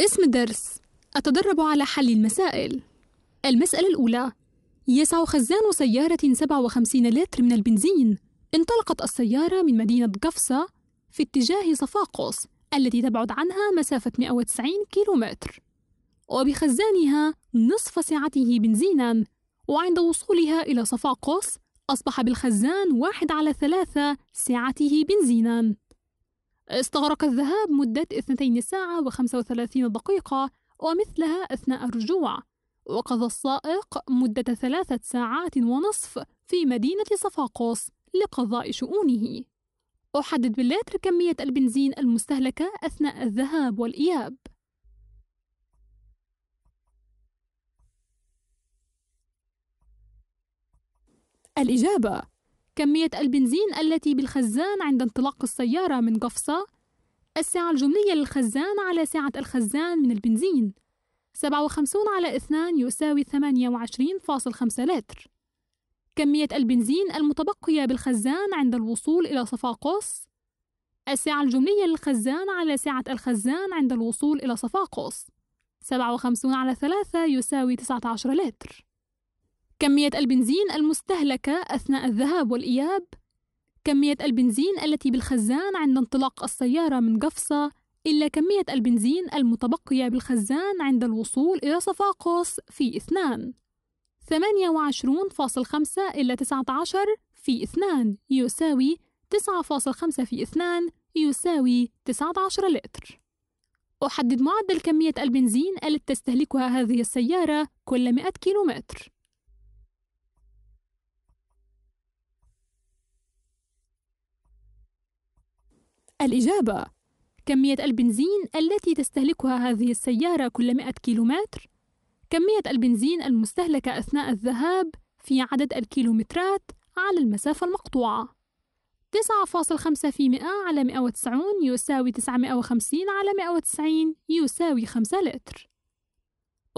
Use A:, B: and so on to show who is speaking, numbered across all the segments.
A: اسم الدرس أتدرب على حل المسائل المسألة الأولى يسع خزان سيارة 57 لتر من البنزين انطلقت السيارة من مدينة قفصة في اتجاه صفاقس التي تبعد عنها مسافة 190 كيلومتر وبخزانها نصف سعته بنزينا وعند وصولها إلى صفاقس أصبح بالخزان واحد على ثلاثة سعته بنزينا استغرق الذهاب مدة 2 ساعة و35 دقيقة ومثلها أثناء الرجوع وقضى السائق مدة ثلاثة ساعات ونصف في مدينة صفاقوس لقضاء شؤونه أحدد باللتر كمية البنزين المستهلكة أثناء الذهاب والإياب الإجابة كمية البنزين التي بالخزان عند انطلاق السيارة من قفصة السعة الجملية للخزان على سعة الخزان من البنزين 57 على 2 يساوي 28.5 لتر كمية البنزين المتبقية بالخزان عند الوصول إلى صفاقس السعة الجملية للخزان على سعة الخزان عند الوصول إلى صفاقس 57 على 3 يساوي 19 لتر كمية البنزين المستهلكة أثناء الذهاب والإياب كمية البنزين التي بالخزان عند انطلاق السيارة من قفصة إلا كمية البنزين المتبقية بالخزان عند الوصول إلى صفاقس في اثنان 28.5 إلى 19 في اثنان يساوي 9.5 في اثنان يساوي 19 لتر أحدد معدل كمية البنزين التي تستهلكها هذه السيارة كل 100 كيلومتر الإجابة كمية البنزين التي تستهلكها هذه السيارة كل 100 كيلومتر كمية البنزين المستهلكة أثناء الذهاب في عدد الكيلومترات على المسافة المقطوعة 9.5 في 100 على 190 يساوي 950 على 190 يساوي 5 لتر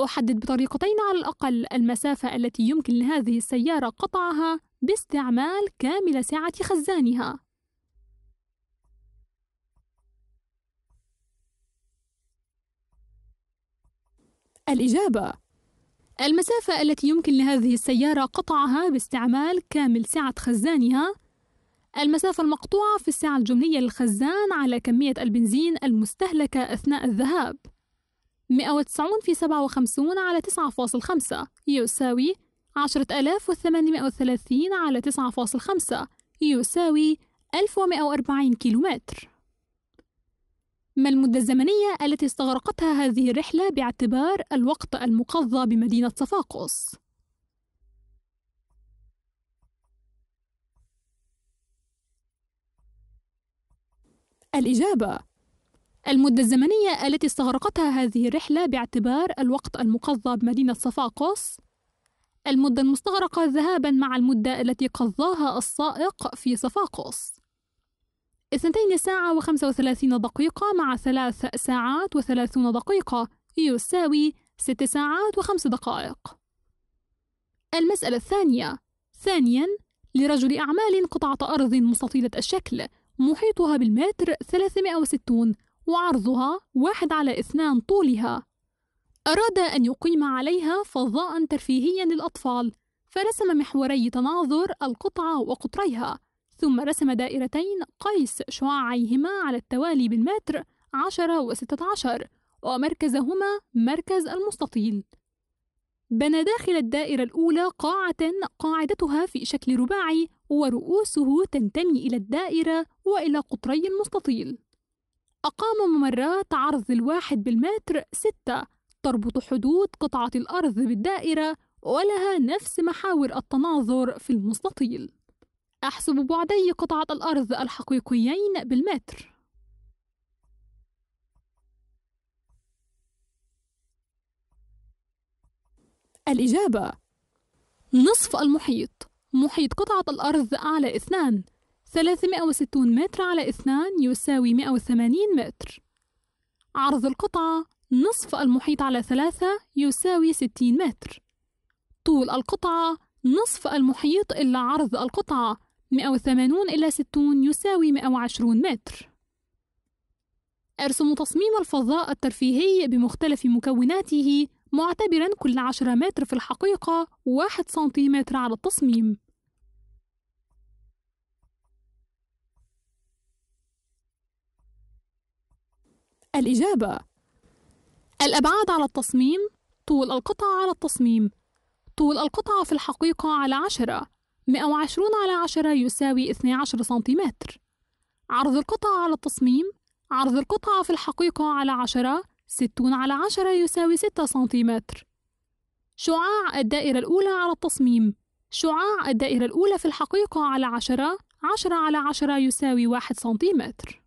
A: أحدد بطريقتين على الأقل المسافة التي يمكن لهذه السيارة قطعها باستعمال كامل سعة خزانها الإجابة المسافة التي يمكن لهذه السيارة قطعها باستعمال كامل سعة خزانها المسافة المقطوعة في السعة الجملية للخزان على كمية البنزين المستهلكة أثناء الذهاب 190 في 57 على 9.5 يساوي 10830 على 9.5 يساوي 1140 كيلومتر ما المدة الزمنية التي استغرقتها هذه الرحلة باعتبار الوقت المقضى بمدينة صفاقس؟ الإجابة المدة الزمنية التي استغرقتها هذه الرحلة باعتبار الوقت المقضى بمدينة صفاقس المدة المستغرقة ذهابا مع المدة التي قضاها السائق في صفاقس اثنتين ساعة وخمسة وثلاثين دقيقة مع ثلاث ساعات وثلاثون دقيقة يساوي ست ساعات وخمس دقائق المسألة الثانية ثانيا لرجل أعمال قطعة أرض مستطيلة الشكل محيطها بالمتر 360 وعرضها واحد على اثنان طولها أراد أن يقيم عليها فضاء ترفيهيا للأطفال فرسم محوري تناظر القطعة وقطريها ثم رسم دائرتين قيس شعاعيهما على التوالي بالمتر 10 و16 ومركزهما مركز المستطيل بنى داخل الدائرة الأولى قاعة قاعدتها في شكل رباعي ورؤوسه تنتمي إلى الدائرة وإلى قطري المستطيل أقام ممرات عرض الواحد بالمتر ستة تربط حدود قطعة الأرض بالدائرة ولها نفس محاور التناظر في المستطيل أحسب بعدي قطعة الأرض الحقيقيين بالمتر الإجابة نصف المحيط محيط قطعة الأرض على اثنان 360 متر على اثنان يساوي 180 متر عرض القطعة نصف المحيط على ثلاثة يساوي 60 متر طول القطعة نصف المحيط إلا عرض القطعة 180 إلى 60 يساوي 120 متر أرسم تصميم الفضاء الترفيهي بمختلف مكوناته معتبرا كل 10 متر في الحقيقة 1 سنتيمتر على التصميم الإجابة الأبعاد على التصميم طول القطعة على التصميم طول القطعة في الحقيقة على عشرة 120 على 10 يساوي 12 سنتيمتر عرض القطعة على التصميم عرض القطعة في الحقيقة على 10 60 على 10 يساوي 6 سنتيمتر شعاع الدائرة الأولى على التصميم شعاع الدائرة الأولى في الحقيقة على 10 10 على 10 يساوي 1 سنتيمتر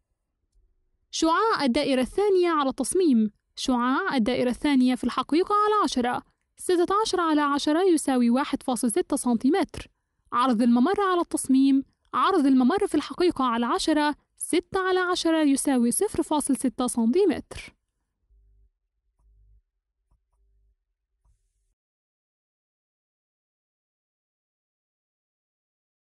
A: شعاع الدائرة الثانية على التصميم شعاع الدائرة الثانية في الحقيقة على 10 16 على 10 يساوي 1.6 سنتيمتر عرض الممر على التصميم عرض الممر في الحقيقة على عشرة ستة على عشرة يساوي 0.6 سنتيمتر